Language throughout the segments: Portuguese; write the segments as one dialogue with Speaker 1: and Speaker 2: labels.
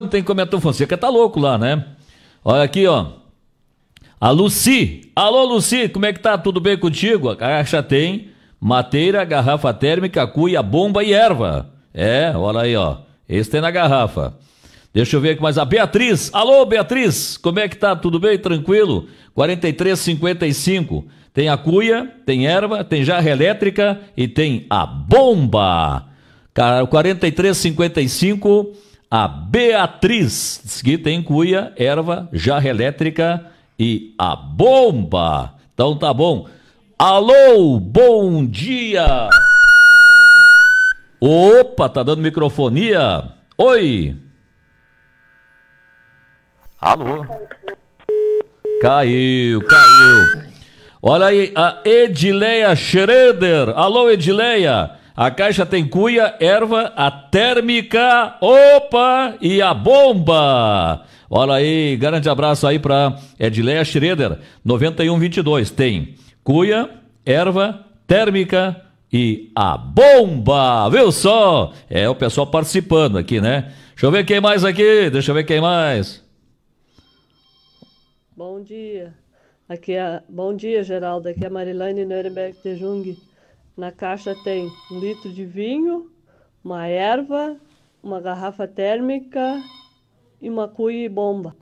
Speaker 1: Não tem como é Tom Fonseca tá louco lá, né? Olha aqui, ó. A Luci. Alô, Luci, como é que tá? Tudo bem contigo? A caixa tem mateira, garrafa térmica, cuia, bomba e erva. É, olha aí, ó. Esse tem na garrafa. Deixa eu ver aqui mais. A Beatriz. Alô, Beatriz, como é que tá? Tudo bem? Tranquilo? 43,55. Tem a cuia, tem erva, tem jarra elétrica e tem a bomba. Cara, 43,55 a Beatriz. Diz que tem cuia, erva, jarra elétrica e a bomba. Então tá bom. Alô, bom dia! Opa, tá dando microfonia. Oi! Alô? Caiu, caiu. Olha aí, a Edileia Schroeder. Alô, Edileia. A caixa tem cuia, erva, a térmica, opa e a bomba. Olha aí, grande abraço aí para Edileia Schroeder, 9122. Tem cuia, erva, térmica e a bomba. Viu só? É o pessoal participando aqui, né? Deixa eu ver quem mais aqui. Deixa eu ver quem mais.
Speaker 2: Bom dia. Aqui é... Bom dia, Geraldo. Aqui é Marilane Nuremberg de Jung. Na caixa tem um litro de vinho, uma erva, uma garrafa térmica
Speaker 1: e uma cuia e bomba.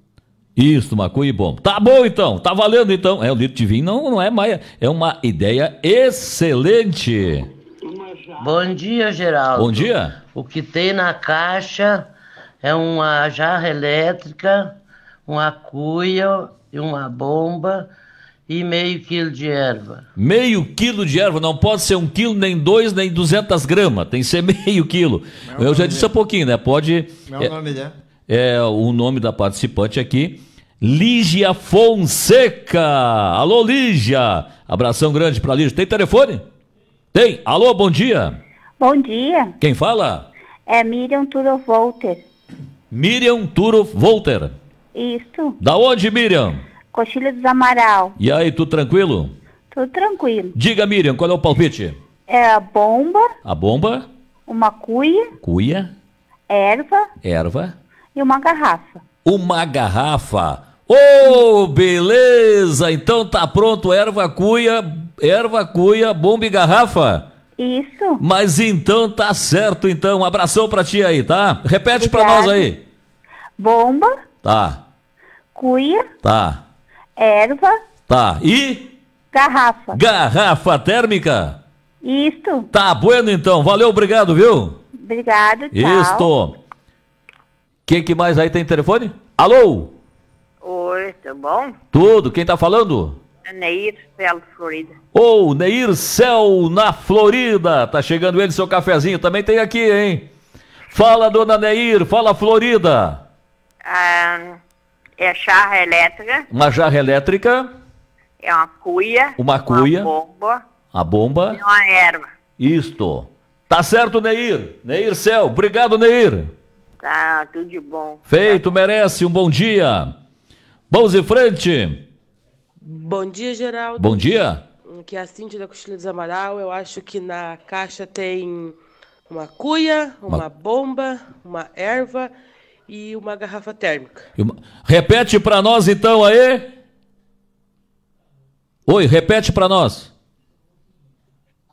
Speaker 1: Isso, uma cuia e bomba. Tá bom então, tá valendo então. É, o litro de vinho não, não é mais, é uma ideia excelente.
Speaker 2: Bom dia, Geraldo. Bom dia. O que tem na caixa é uma jarra elétrica, uma cuia e uma bomba e meio quilo de erva.
Speaker 1: Meio quilo de erva, não pode ser um quilo, nem dois, nem duzentas gramas, tem que ser meio quilo. É Meu Eu já disse há é. pouquinho, né? Pode. É Meu é, nome é. é o nome da participante aqui. Lígia Fonseca. Alô, Lígia. Abração grande para Lígia. Tem telefone? Tem. Alô, bom dia.
Speaker 2: Bom dia.
Speaker 1: Quem fala?
Speaker 2: É Miriam Turo Volter.
Speaker 1: Miriam Turo Volter. Isso. Da onde, Miriam?
Speaker 2: Coxilha dos Amaral.
Speaker 1: E aí, tudo tranquilo?
Speaker 2: Tudo tranquilo.
Speaker 1: Diga, Miriam, qual é o palpite?
Speaker 2: É a bomba.
Speaker 1: A bomba.
Speaker 2: Uma cuia. Cuia. Erva. Erva. E uma
Speaker 1: garrafa. Uma garrafa. Ô, oh, beleza! Então tá pronto, erva cuia, erva cuia, bomba e garrafa? Isso. Mas então tá certo, então. Um abração pra ti aí, tá? Repete Obrigada. pra nós aí. Bomba. Tá. Cuia. Tá. Erva. Tá. E?
Speaker 2: Garrafa.
Speaker 1: Garrafa térmica.
Speaker 2: Isto.
Speaker 1: Tá, bueno então. Valeu, obrigado, viu?
Speaker 2: Obrigado, tchau. Isto.
Speaker 1: Quem que mais aí tem telefone? Alô?
Speaker 2: Oi, tudo bom?
Speaker 1: Tudo. Quem tá falando?
Speaker 2: É Neir Cel, Florida.
Speaker 1: Ô, oh, Neir Cel, na Florida. Tá chegando ele, seu cafezinho. Também tem aqui, hein? Fala, dona Neir. Fala, Florida.
Speaker 2: Ah... É a jarra elétrica.
Speaker 1: Uma jarra elétrica.
Speaker 2: É uma cuia.
Speaker 1: Uma cuia. Uma bomba. A bomba. E
Speaker 2: uma erva.
Speaker 1: Isto. Tá certo, Neir. Neir Céu. Obrigado, Neir.
Speaker 2: Tá, tudo de bom.
Speaker 1: Feito, tá. merece. Um bom dia. Vamos em frente. Bom dia, Geraldo. Bom dia. Que é a Cíntia da Costilha dos Amaral. Eu acho que na caixa tem uma cuia, uma, uma... bomba, uma erva e uma
Speaker 2: garrafa térmica.
Speaker 1: Uma... Repete para nós então aí. Oi, repete para nós.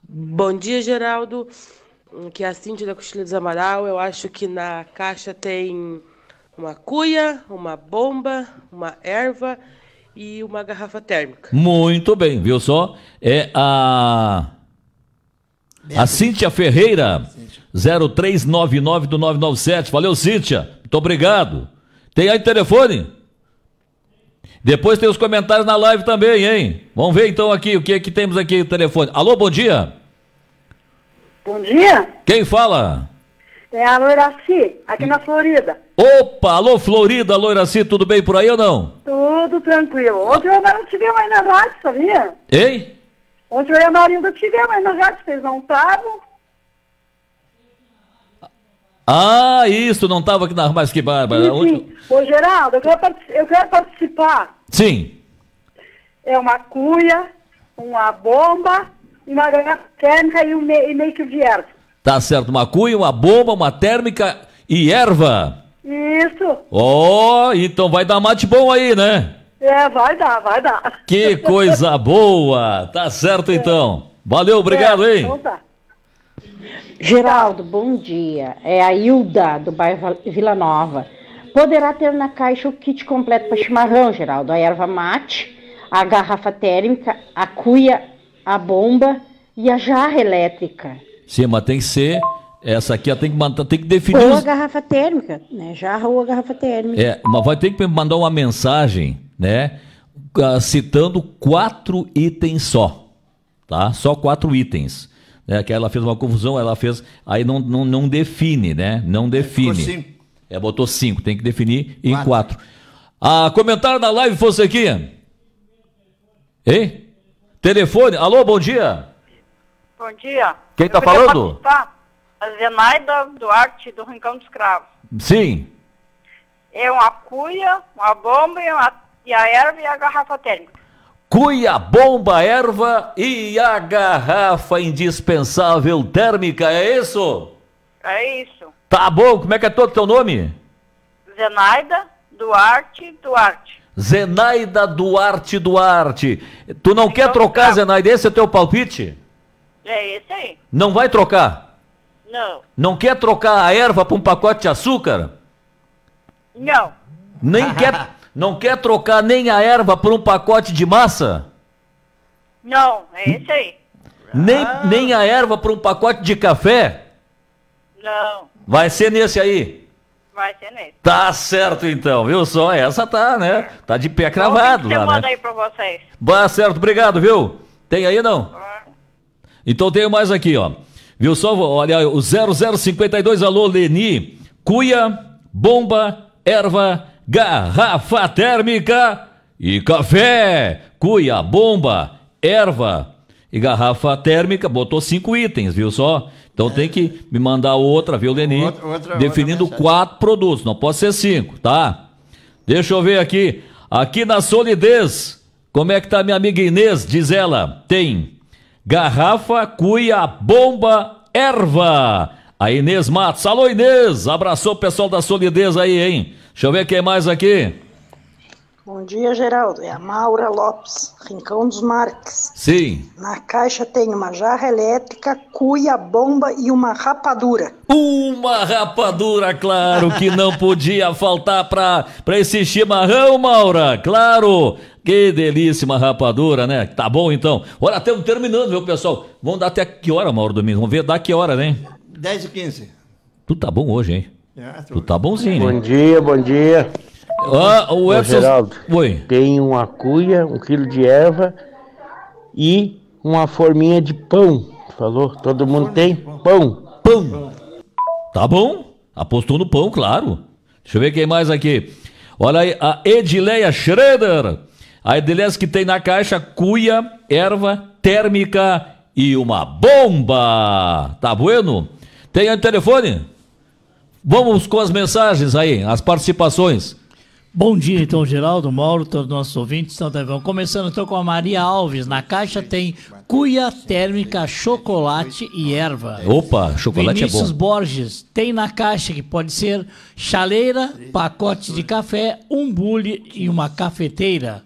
Speaker 1: Bom dia, Geraldo. Que é a Cíntia da Costilha dos Amaral. Eu acho que na caixa tem uma cuia, uma bomba, uma erva e uma garrafa térmica. Muito bem, viu só? É a a Cíntia Ferreira, 0399 do 997. Valeu, Cíntia. Muito obrigado. Tem aí telefone? Depois tem os comentários na live também, hein? Vamos ver então aqui o que é que temos aqui no telefone. Alô, bom dia.
Speaker 2: Bom dia.
Speaker 1: Quem fala?
Speaker 2: É a Loiraci, aqui na Florida.
Speaker 1: Opa, alô Florida, Loiraci, tudo bem por aí ou não?
Speaker 2: Tudo tranquilo. Hoje eu não te vi mais na rádio, sabia? Hein? Onde eu e a Marinda tivemos, mas não já vocês não estavam.
Speaker 1: Ah, isso, não estava aqui na mais que Bárbara. Sim, Onde...
Speaker 2: Ô, Geraldo, eu quero, eu quero participar. Sim. É uma cuia, uma bomba, uma garrafa térmica e, um e meio que de erva.
Speaker 1: Tá certo, uma cuia, uma bomba, uma térmica e erva.
Speaker 2: Isso.
Speaker 1: Ó, oh, então vai dar mate bom aí, né?
Speaker 2: É, vai dar, vai dar.
Speaker 1: Que coisa boa! Tá certo é. então. Valeu, obrigado, é, hein? Então
Speaker 2: tá. Geraldo, bom dia. É a Hilda, do bairro Vila Nova. Poderá ter na caixa o kit completo para chimarrão, Geraldo. A erva mate, a garrafa térmica, a cuia, a bomba e a jarra elétrica.
Speaker 1: Sim, mas tem que ser. Essa aqui tem que, mandar, tem que definir. Ou a
Speaker 2: garrafa térmica, né? Jarra ou a garrafa térmica. É,
Speaker 1: mas vai ter que mandar uma mensagem né? Ah, citando quatro itens só, tá? Só quatro itens. Né? Que ela fez uma confusão, ela fez. Aí não, não, não define, né? Não é, define. Ficou cinco. É, botou cinco, tem que definir em quatro. quatro. Ah, comentário da live, fosse aqui. Hein? Telefone, alô, bom dia. Bom dia. Quem está falando?
Speaker 2: A Zenaida Duarte, do Rincão dos Cravos. Sim. É uma cuia, uma bomba e uma e a erva e a garrafa térmica.
Speaker 1: Cuia, bomba, erva e a garrafa indispensável térmica, é isso?
Speaker 2: É isso.
Speaker 1: Tá bom, como é que é todo teu nome?
Speaker 2: Zenaida
Speaker 1: Duarte Duarte. Zenaida Duarte Duarte. Tu não então, quer trocar, tá. Zenaida? Esse é o teu palpite?
Speaker 2: É esse aí.
Speaker 1: Não vai trocar? Não. Não quer trocar a erva por um pacote de açúcar? Não. Nem quer não quer trocar nem a erva por um pacote de massa?
Speaker 2: Não, é esse aí.
Speaker 1: Nem, ah. nem a erva por um pacote de café? Não. Vai ser nesse aí? Vai ser nesse. Tá certo então, viu só? Essa tá, né? Tá de pé cravado Bom, lá, né? manda
Speaker 2: aí pra vocês.
Speaker 1: Bah, certo, obrigado, viu? Tem aí não? Então tenho mais aqui, ó. Viu só? Olha, o 0052, alô, Leni, cuia, bomba, erva, garrafa térmica e café, cuia, bomba, erva e garrafa térmica. Botou cinco itens, viu só? Então é. tem que me mandar outra, viu, Leni? Outra, outra, definindo outra quatro produtos, não pode ser cinco, tá? Deixa eu ver aqui. Aqui na solidez, como é que tá minha amiga Inês? Diz ela, tem garrafa, cuia, bomba, erva. A Inês Matos. Alô, Inês! Abraçou o pessoal da solidez aí, hein? Deixa eu ver quem é mais aqui.
Speaker 2: Bom dia, Geraldo. É a Maura Lopes, Rincão dos Marques. Sim. Na caixa tem uma jarra elétrica, cuia, bomba e uma rapadura.
Speaker 1: Uma rapadura, claro, que não podia faltar para esse chimarrão, Maura. Claro. Que delícia, uma rapadura, né? Tá bom, então. Olha, estamos terminando, viu, pessoal? Vamos dar até que hora, Mauro Domingos? Vamos ver, dá que hora, né? 10 e 15. Tu tá bom hoje, hein? Tu tá bonzinho. Bom né? dia, bom dia. Ah, o Edson... Geraldo, Oi. Tem uma cuia, um quilo de erva e uma forminha de pão. Falou? Todo mundo tem pão. Pão. Tá bom. Apostou no pão, claro. Deixa eu ver quem mais aqui. Olha aí, a Edileia Schroeder. A Edileia que tem na caixa cuia, erva, térmica e uma bomba. Tá bueno? Tem aí o telefone? Vamos com as mensagens aí, as participações. Bom dia, então, Geraldo, Mauro, todos os nossos ouvintes. Então, tá bom. Começando então com a Maria
Speaker 2: Alves. Na caixa tem cuia térmica, chocolate e erva. Opa,
Speaker 1: chocolate Vinícius é bom. Vinícius
Speaker 2: Borges tem na caixa que pode ser chaleira, pacote de café, um bule e uma cafeteira.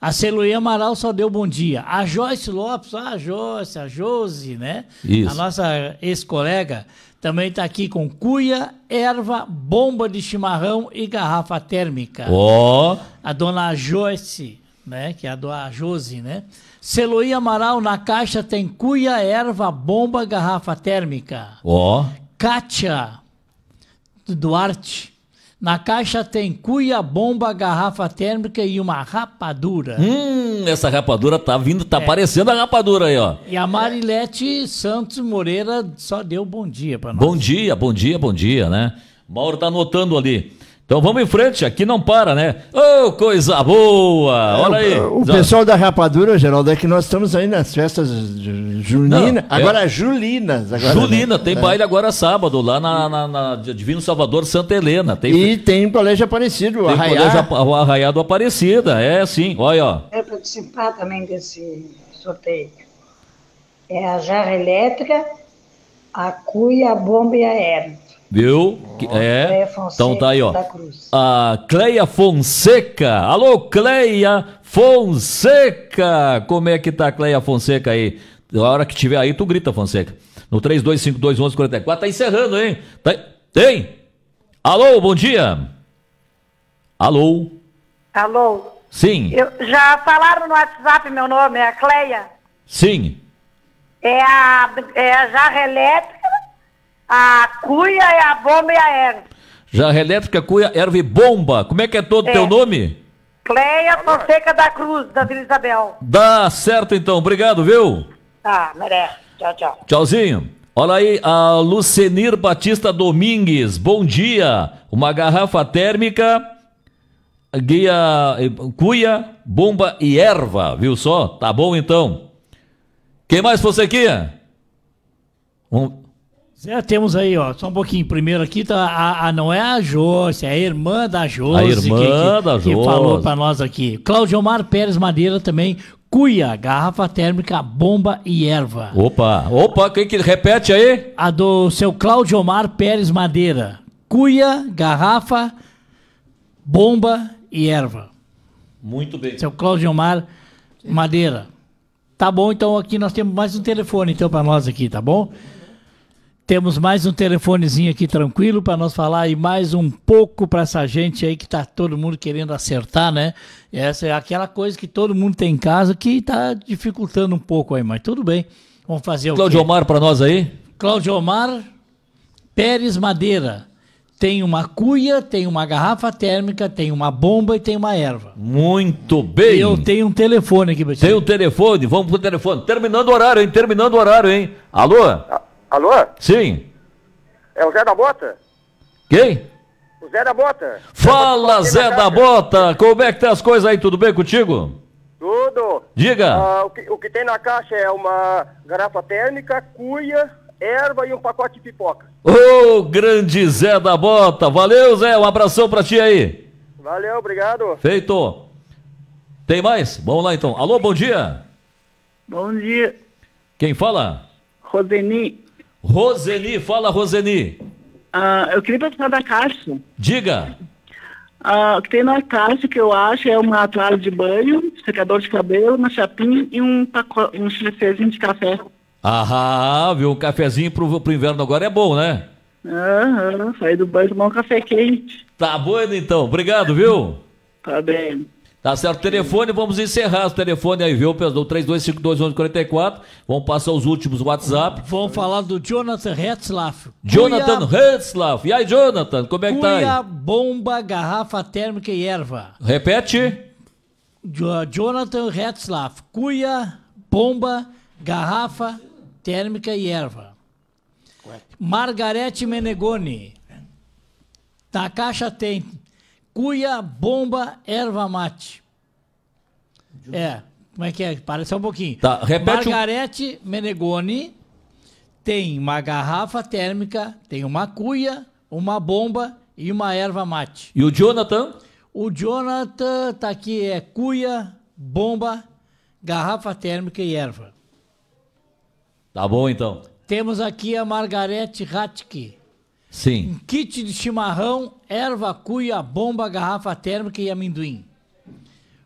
Speaker 2: A Celuia Amaral só deu bom dia. A Joyce Lopes, a Joyce, a Josi, né? Isso. A nossa ex-colega também está aqui com cuia, erva, bomba de chimarrão e garrafa térmica. Ó! Oh. A dona Joyce, né? Que é a dona Josi, né? Celoí Amaral na caixa tem cuia, erva, bomba, garrafa térmica. Ó! Oh. Kátia Duarte na caixa tem cuia, bomba, garrafa térmica e uma rapadura.
Speaker 1: Hum, essa rapadura tá vindo, tá é. aparecendo a rapadura aí, ó.
Speaker 2: E a Marilete Santos Moreira só deu bom dia para
Speaker 1: nós. Bom dia, bom dia, bom dia, né? Mauro tá anotando ali. Então vamos em frente, aqui não para, né? Ô, oh, coisa boa! É, olha aí. O, o pessoal
Speaker 2: da Rapadura, Geraldo, é que nós estamos aí nas festas juninas, é- agora é...
Speaker 1: julinas. Agora, Julina, né? tem é. baile agora sábado, lá na, na, na, Divino Salvador Santa Helena. Tem... E tem colégio Aparecido, o Arraiá. Colégio, o Arraiá do Aparecida, é sim, olha. Ó.
Speaker 2: Quero é participar também desse sorteio. É a jarra elétrica, a cuia, a bomba e a hernia.
Speaker 1: Viu? Oh, é. então tá aí, ó. A Cleia Fonseca. Alô, Cleia Fonseca! Como é que tá a Cleia Fonseca aí? na hora que tiver aí, tu grita, Fonseca. No 32521144. Tá encerrando, hein? Tá... Tem? Alô, bom dia. Alô. Alô. Sim. Eu,
Speaker 2: já falaram no WhatsApp meu nome, é a Cleia? Sim. É a, é a jarra elétrica a cuia é a bomba e a erva.
Speaker 1: Jarra elétrica, cuia, erva e bomba. Como é que é todo o é. teu nome?
Speaker 2: Cleia Fonseca da Cruz, da Vila Isabel.
Speaker 1: Dá certo então, obrigado, viu?
Speaker 2: Ah, merece. Tchau, tchau.
Speaker 1: Tchauzinho. Olha aí, a Lucenir Batista Domingues, bom dia. Uma garrafa térmica, guia, eh, cuia, bomba e erva, viu só? Tá bom então. Quem mais você
Speaker 2: Um, Zé, temos aí, ó, só um pouquinho. Primeiro aqui, tá, a, a não é a Josi, é a irmã da Josi. A irmã que, que, da Que falou para nós aqui. Claudio Omar Pérez Madeira também, cuia, garrafa térmica, bomba e erva.
Speaker 1: Opa, opa, quem que repete aí? A
Speaker 2: do seu Claudio Omar Pérez
Speaker 1: Madeira.
Speaker 2: Cuia, garrafa, bomba e erva. Muito bem. Seu Claudio Omar Madeira. Tá bom, então aqui nós temos mais um telefone então para nós aqui, tá bom? Temos mais um telefonezinho aqui tranquilo para nós falar e mais um pouco para essa gente aí que tá todo mundo querendo acertar, né? Essa é aquela coisa que todo mundo tem em casa que tá dificultando um pouco aí, mas tudo bem. Vamos fazer o Claudio
Speaker 1: Omar para nós aí?
Speaker 2: Cláudio Omar Pérez Madeira. Tem uma cuia, tem uma garrafa térmica, tem uma bomba e tem uma erva.
Speaker 1: Muito bem. E eu tenho um telefone aqui, Betinho. Tem um telefone, vamos pro telefone. Terminando o horário, hein? Terminando o horário, hein? Alô? Ah. Alô? Sim. É o Zé da Bota? Quem? O Zé da Bota. Fala, Zé da Bota! Como é que tá as coisas aí? Tudo bem contigo? Tudo. Diga. Ah,
Speaker 2: o, que, o, que, tem na caixa é uma garrafa térmica, cuia, erva e um pacote de pipoca.
Speaker 1: Ô, oh, grande Zé da Bota! Valeu, Zé! Um abração pra ti aí.
Speaker 2: Valeu, obrigado.
Speaker 1: Feito. Tem mais? Vamos lá então. Alô, bom dia. Bom dia. Quem fala? Roseni. Roseni, fala Roseni. Ah, eu queria perguntar da Caixa. Diga.
Speaker 2: Ah, o que tem na caixa que eu acho é uma toalha de banho, secador de cabelo, uma chapinha e um pacote, um chifrezinho de café.
Speaker 1: Aham, viu? Um cafezinho pro, pro inverno agora é bom, né?
Speaker 2: Aham, sair do banho e tomar um café quente.
Speaker 1: Tá bom então, obrigado, viu?
Speaker 2: tá bem.
Speaker 1: Tá certo? Telefone, vamos encerrar o telefone aí, viu, pessoal? 32521144. Vamos passar os últimos WhatsApp. Vamos falar do Jonathan Hetzlaff. Jonathan Hetzlaff. E aí, Jonathan, como é que tá aí?
Speaker 2: bomba, garrafa térmica e erva.
Speaker 1: Repete.
Speaker 2: Jonathan Hetzlaff. Cuia, bomba, garrafa térmica e erva. Margarete Menegoni. Na caixa tem cuia, bomba, erva mate. É, como é que é? Parece só um pouquinho.
Speaker 1: Tá, repete.
Speaker 2: Margarete um... Menegoni tem uma garrafa térmica, tem uma cuia, uma bomba e uma erva mate.
Speaker 1: E o Jonathan?
Speaker 2: O Jonathan tá aqui, é cuia, bomba, garrafa térmica e erva.
Speaker 1: Tá bom então.
Speaker 2: Temos aqui a Margarete Ratke. Sim. Um kit de chimarrão, erva cuia, bomba, garrafa térmica e amendoim.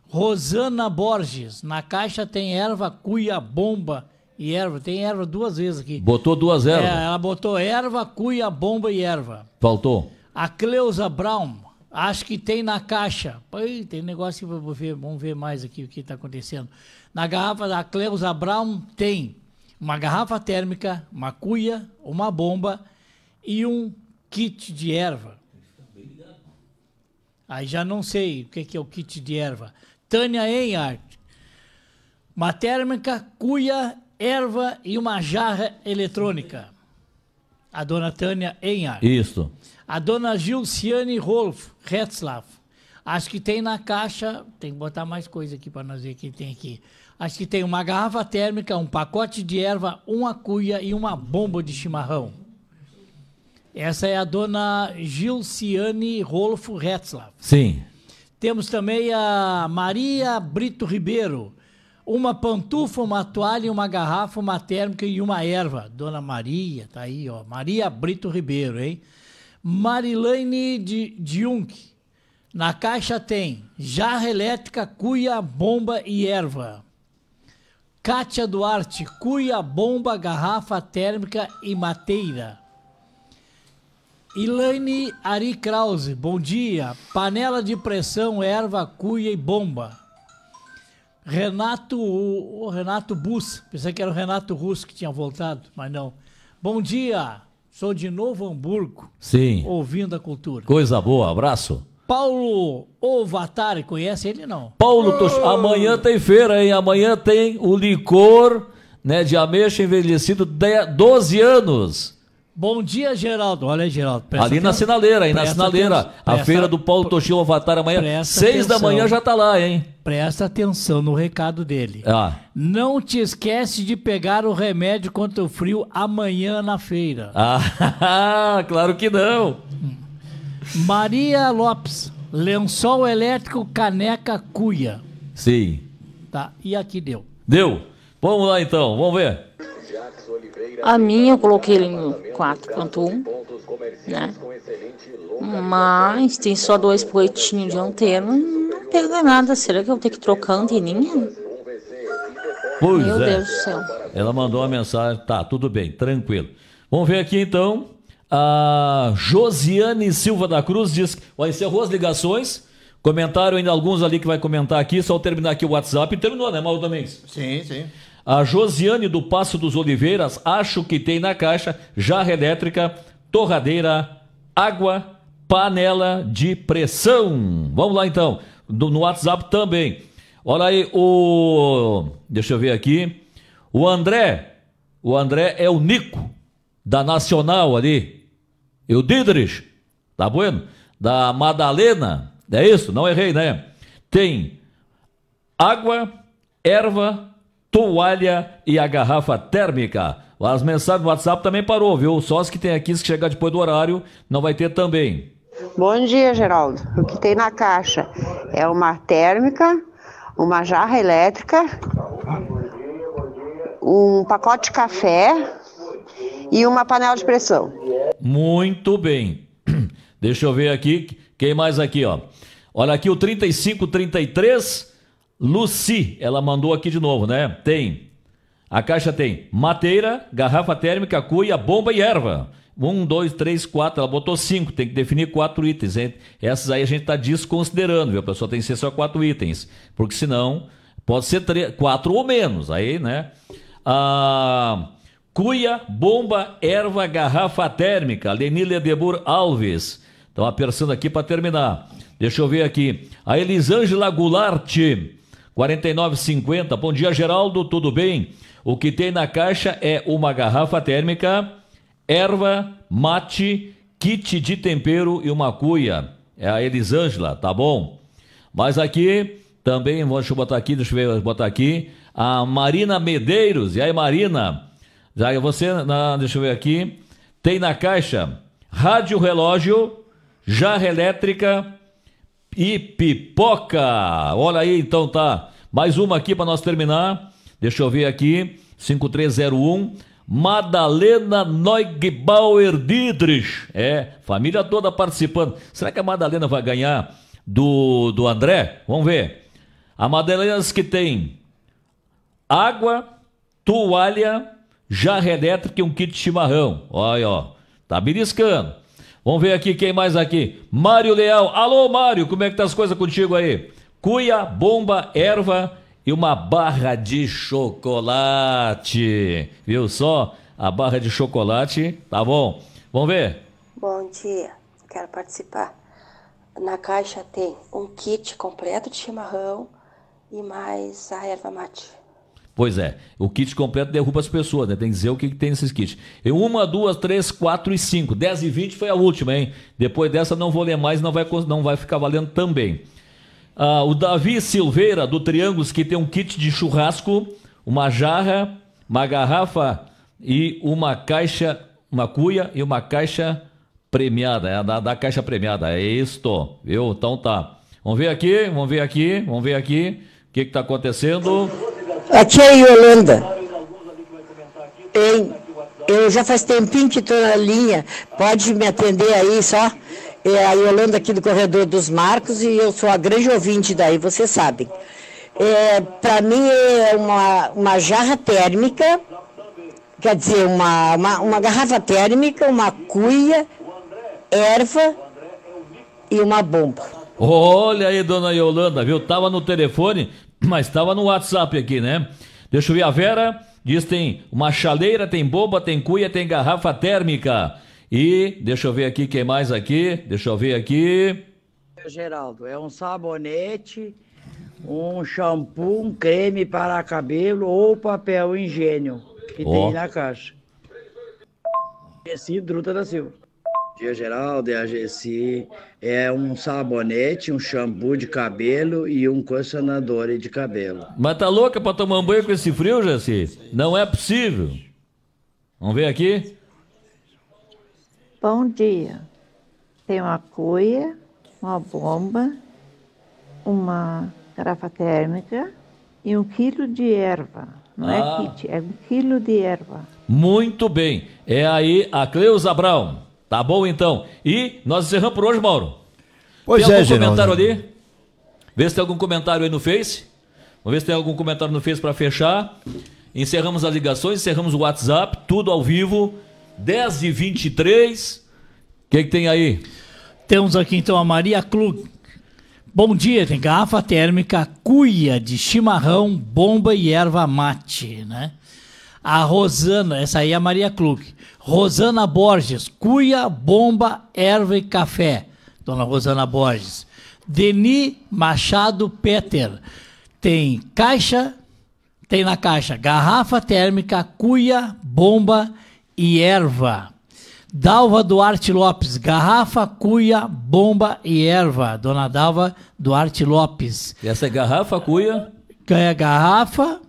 Speaker 2: Rosana Borges, na caixa tem erva cuia, bomba e erva. Tem erva duas vezes aqui.
Speaker 1: Botou duas é, ervas. É, ela
Speaker 2: botou erva, cuia, bomba e erva. Faltou. A Cleusa Brown, acho que tem na caixa. Ih, tem negócio que vou ver, vamos ver mais aqui o que está acontecendo. Na garrafa da Cleusa Brown tem uma garrafa térmica, uma cuia, uma bomba e um kit de erva. Aí já não sei o que é o kit de erva. Tânia Enhart. Uma térmica, cuia, erva e uma jarra eletrônica. A dona Tânia Enhart. Isso. A dona Gilciane Rolf Retzlaff. Acho que tem na caixa, tem que botar mais coisa aqui para nós ver o que tem aqui. Acho que tem uma garrafa térmica, um pacote de erva, uma cuia e uma bomba de chimarrão. Essa é a dona Gilciane Rolfo Retzlaff. Sim. Temos também a Maria Brito Ribeiro. Uma pantufa, uma toalha, uma garrafa, uma térmica e uma erva. Dona Maria, tá aí, ó. Maria Brito Ribeiro, hein? Marilaine de Diunk. Na caixa tem jarra elétrica, cuia, bomba e erva. Kátia Duarte, cuia, bomba, garrafa térmica e mateira. Elaine Ari Krause, bom dia. Panela de pressão, erva, cuia e bomba. Renato, o, o Renato Bus, pensei que era o Renato Russo que tinha voltado, mas não. Bom dia, sou de Novo
Speaker 1: Hamburgo. Sim. Ouvindo a cultura. Coisa boa, abraço.
Speaker 2: Paulo Ovatari, conhece ele não?
Speaker 1: Paulo, tô... oh. Ah! amanhã tem feira, hein? Amanhã tem o licor né, de ameixa envelhecido de 12 anos. Bom dia, Geraldo. Olha aí, Geraldo. Ali atenção. na sinaleira, aí na sinaleira. Atenção. a presta... feira do Paulo Toshio Avatar amanhã. Presta seis atenção. da manhã já
Speaker 2: tá lá, hein? Presta atenção no recado dele. Ah. Não te esquece de pegar o remédio contra o frio amanhã na feira. Ah,
Speaker 1: claro que não.
Speaker 2: Maria Lopes, lençol elétrico caneca cuia. Sim. Tá, e aqui deu.
Speaker 1: Deu. Vamos lá então, vamos ver.
Speaker 2: A minha eu coloquei ele no 4.1, né? Mas tem só dois poetinhos antena, não pega nada. Será que eu vou ter que trocar a anteninha?
Speaker 1: Pois Meu é. Deus do céu. Ela mandou uma mensagem, tá, tudo bem, tranquilo. Vamos ver aqui então. A Josiane Silva da Cruz diz que ó, encerrou as ligações. Comentaram ainda alguns ali que vai comentar aqui, só terminar aqui o WhatsApp. Terminou, né, Mauro também. Sim, sim. A Josiane do Passo dos Oliveiras, acho que tem na caixa jarra elétrica, torradeira, água, panela de pressão. Vamos lá então, no, no WhatsApp também. Olha aí o. Deixa eu ver aqui. O André. O André é o Nico, da Nacional ali. E o Didrich, tá bueno? Da Madalena. É isso? Não errei, né? Tem água, erva, toalha e a garrafa térmica. As mensagens do WhatsApp também parou, viu? Só as que tem aqui, se chegar depois do horário, não vai ter também.
Speaker 2: Bom dia, Geraldo. O que tem na caixa é uma térmica, uma jarra elétrica, um pacote de café e uma panela de pressão.
Speaker 1: Muito bem. Deixa eu ver aqui. Quem mais aqui, ó? Olha aqui o 3533. Luci, ela mandou aqui de novo, né? Tem. A caixa tem mateira, garrafa térmica, cuia, bomba e erva. Um, dois, três, quatro. Ela botou cinco. Tem que definir quatro itens. Hein? Essas aí a gente está desconsiderando, viu? A pessoa tem que ser só quatro itens. Porque senão pode ser três, quatro ou menos. Aí, né? Ah, cuia, bomba, erva, garrafa térmica. Lenília Debur Alves. Estão apertando aqui para terminar. Deixa eu ver aqui. A Elisângela Goulart. 49,50. Bom dia, Geraldo, tudo bem? O que tem na caixa é uma garrafa térmica, erva, mate, kit de tempero e uma cuia. É a Elisângela, tá bom? Mas aqui também, deixa eu botar aqui, deixa eu botar aqui, a Marina Medeiros. E aí, Marina? Já é você, na, deixa eu ver aqui, tem na caixa rádio relógio, jarra elétrica, e pipoca. Olha aí, então tá. Mais uma aqui para nós terminar. Deixa eu ver aqui. 5301. Madalena Neugbauer Dietrich. É, família toda participando. Será que a Madalena vai ganhar do, do André? Vamos ver. A Madalena que tem água, toalha, jarra elétrica e um kit chimarrão. Olha, ó. Tá beliscando. Vamos ver aqui quem mais aqui. Mário Leal. Alô, Mário, como é que tá as coisas contigo aí? Cuia, bomba, erva e uma barra de chocolate. Viu só? A barra de chocolate, tá bom? Vamos ver?
Speaker 2: Bom dia, quero participar. Na caixa tem um kit completo de chimarrão e mais a erva mate.
Speaker 1: Pois é, o kit completo derruba as pessoas, né? Tem que dizer o que, que tem nesses kits. E uma, duas, três, quatro e cinco. dez e vinte foi a última, hein? Depois dessa não vou ler mais, não vai, não vai ficar valendo também. Ah, o Davi Silveira, do Triângulos, que tem um kit de churrasco, uma jarra, uma garrafa e uma caixa, uma cuia e uma caixa premiada. É da, da caixa premiada, é isto, viu? Então tá. Vamos ver aqui, vamos ver aqui, vamos ver aqui o que está acontecendo. Aqui é
Speaker 2: Yolanda. Tem, eu já faz tempinho que estou na linha. Pode me atender aí só? É a Yolanda aqui do Corredor dos Marcos e eu sou a grande ouvinte daí, vocês sabem. É, Para mim é uma, uma jarra térmica, quer dizer, uma, uma, uma garrafa térmica, uma cuia, erva e uma bomba.
Speaker 1: Olha aí, dona Yolanda, viu? Tava no telefone, mas estava no WhatsApp aqui, né? Deixa eu ver a Vera. Diz tem uma chaleira, tem boba, tem cuia, tem garrafa térmica. E deixa eu ver aqui quem mais aqui. Deixa eu ver aqui.
Speaker 2: Geraldo, é um sabonete, um shampoo, um creme para cabelo ou papel ingênio que oh. tem na caixa. Esse Druta da Silva dia, Geraldo e é a Gessi. É um sabonete, um shampoo de cabelo e um condicionador de cabelo.
Speaker 1: Mas tá louca pra tomar um banho com esse frio, Gessi? Não é possível. Vamos ver aqui.
Speaker 2: Bom dia. Tem uma cuia, uma bomba, uma garrafa térmica e um quilo de erva. Não é ah. é kit, é um quilo de erva.
Speaker 1: Muito bem. É aí a Cleusa Brown. Tá bom então. E nós encerramos por hoje, Mauro. Pois tem é, algum Geraldo. comentário ali? Vê se tem algum comentário aí no Face. Vamos ver se tem algum comentário no Face para fechar. Encerramos as ligações, encerramos o WhatsApp, tudo ao vivo. 10 e 23 O que, que tem aí? Temos aqui então a Maria Klug.
Speaker 2: Bom dia, tem garrafa térmica, cuia de chimarrão, bomba e erva mate, né? a Rosana, essa aí é a Maria Klug. Rosana Borges, cuia, bomba, erva e café. Dona Rosana Borges. Deni Machado Peter. Tem caixa, tem na caixa garrafa térmica, cuia, bomba e erva. Dalva Duarte Lopes, garrafa, cuia, bomba e erva. Dona Dalva Duarte Lopes. E
Speaker 1: essa é garrafa, cuia?
Speaker 2: É garrafa,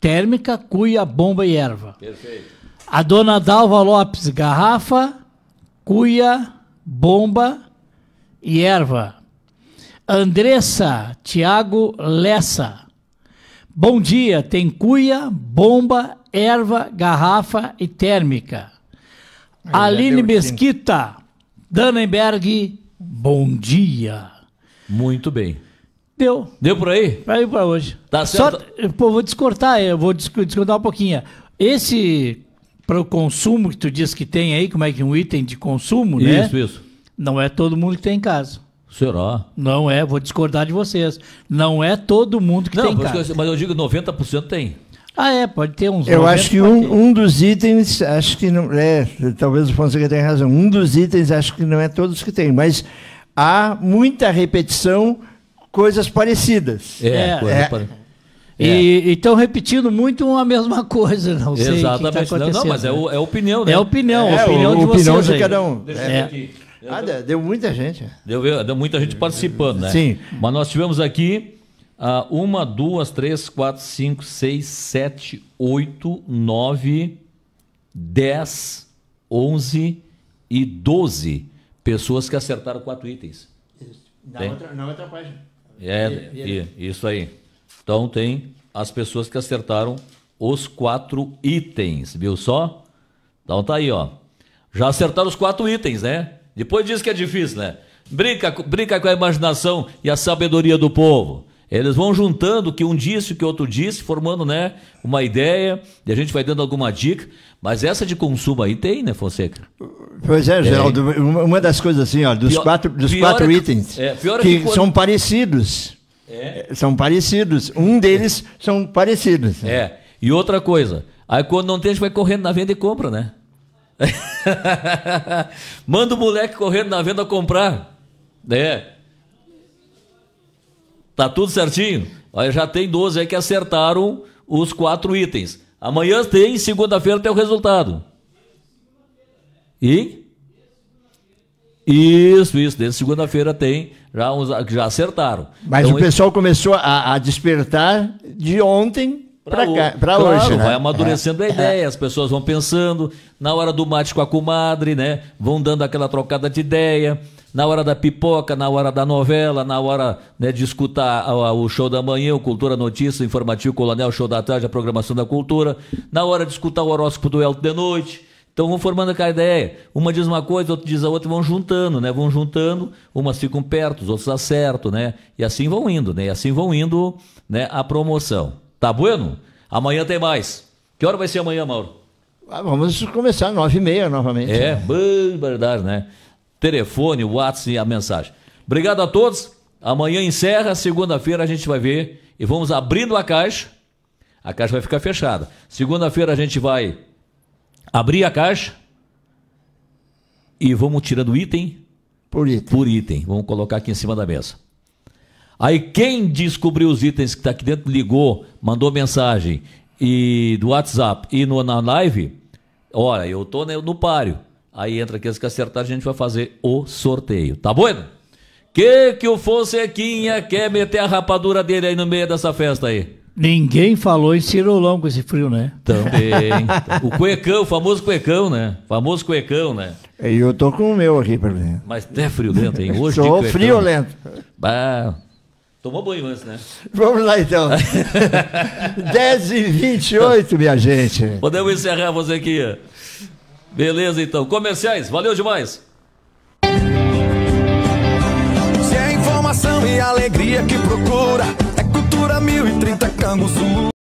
Speaker 2: térmica, cuia, bomba e erva. Perfeito. A dona Dalva Lopes, garrafa, cuia, bomba e erva. Andressa Tiago Lessa. Bom dia, tem cuia, bomba, erva, garrafa e térmica. Aline Mesquita, Danenberg, bom dia.
Speaker 1: Muito bem.
Speaker 2: Deu. Deu por aí? Vai pra hoje. Tá certo. Só, pô, vou descortar, eu vou descontar um pouquinho. Esse para o consumo que tu diz que tem aí, como é que um item de consumo, né? Isso, isso. Não é todo mundo que tem em casa. Será? Não é, vou discordar de vocês. Não é todo mundo que não, tem em casa.
Speaker 1: Eu, mas eu digo 90%
Speaker 2: tem. Ah, é, pode ter uns. Eu acho que um, um dos itens, acho que não. É, talvez o Fonseca tenha razão. Um dos itens, acho que não é todos que tem, mas há muita repetição coisas parecidas. É, é, coisa é. Pare... E é. estão repetindo muito a mesma coisa, não sei Exatamente. Que tá não, não, mas é, o, é opinião, né? É opinião, é, opinião de opinião vocês. de cada um. Deixa é. aqui. Ah, deu,
Speaker 1: ah, deu, muita gente. Deu, deu muita gente participando, né? Sim. Mas nós tivemos aqui uh, uma, duas, três, quatro, cinco, seis, sete, oito, nove, dez, onze e doze pessoas que acertaram quatro itens. Isso. Na, outra,
Speaker 2: na outra página. É, e,
Speaker 1: e, isso aí. Então tem as pessoas que acertaram os quatro itens, viu só? Então tá aí, ó. Já acertaram os quatro itens, né? Depois diz que é difícil, né? Brinca, brinca com a imaginação e a sabedoria do povo. Eles vão juntando o que um disse, o que outro disse, formando, né, uma ideia, e a gente vai dando alguma dica. Mas essa de consumo aí tem, né, Fonseca? Pois é, Geraldo,
Speaker 2: é. uma das coisas assim, ó, dos pior, quatro, dos quatro é que, itens é, é, que, que quando... são parecidos. É. é. São parecidos. Um deles são parecidos.
Speaker 1: É. E outra coisa, aí quando não tem, a gente vai correndo na venda e compra, né? Manda o moleque correndo na venda comprar. É. Tá tudo certinho? olha já tem 12 aí que acertaram os quatro itens. Amanhã tem, segunda-feira tem o resultado. E? Isso, isso. Desde segunda-feira tem, já, uns, já acertaram. Mas então, o pessoal começou a, a, despertar de ontem para hoje. né? vai amadurecendo é. a ideia, as pessoas vão pensando. Na hora do mate com a comadre, né? Vão dando aquela trocada de ideia na hora da pipoca, na hora da novela, na hora né, de escutar o show da manhã, o Cultura Notícia, o Informativo Colonel, o show da tarde, a programação da cultura, na hora de escutar o horóscopo do Elto de noite. Então vão formando aquela ideia. Uma diz uma coisa, outra diz a outra, vão juntando, né? Vão juntando, umas ficam perto, os outros acertam, né? E assim vão indo, né? E assim vão indo, né? A promoção. Tá bueno? Amanhã tem mais. Que hora vai ser amanhã, Mauro? Ah, vamos começar nove e meia novamente. É, né? verdade, né? telefone, WhatsApp e a mensagem. Obrigado a todos. Amanhã encerra, segunda-feira a gente vai ver e vamos abrindo a caixa. A caixa vai ficar fechada. Segunda-feira a gente vai abrir a caixa e vamos tirando item por item. Por item. Vamos colocar aqui em cima da mesa. Aí quem descobriu os itens que está aqui dentro, ligou, mandou mensagem e do WhatsApp e no, na live, olha, eu tô no, no páreo. Aí entra aqueles que acertar, a gente vai fazer o sorteio. Tá bom? Bueno? Que que o Fonsequinha quer meter a rapadura dele aí no meio dessa festa aí?
Speaker 2: Ninguém falou em cirolão com esse frio, né? Também. o
Speaker 1: cuecão, o famoso cuecão, né? O famoso cuecão, né?
Speaker 2: E eu tô com o meu aqui, pra mim. Mas é frio lento, hein? Hoje Sou frio lento.
Speaker 1: Tomou banho antes, né? Vamos lá então. 10 e 28 minha gente. Podemos encerrar você aqui. Beleza, então. Comerciais, valeu demais. Se é informação e alegria que procura, é cultura 1030 Canguçu.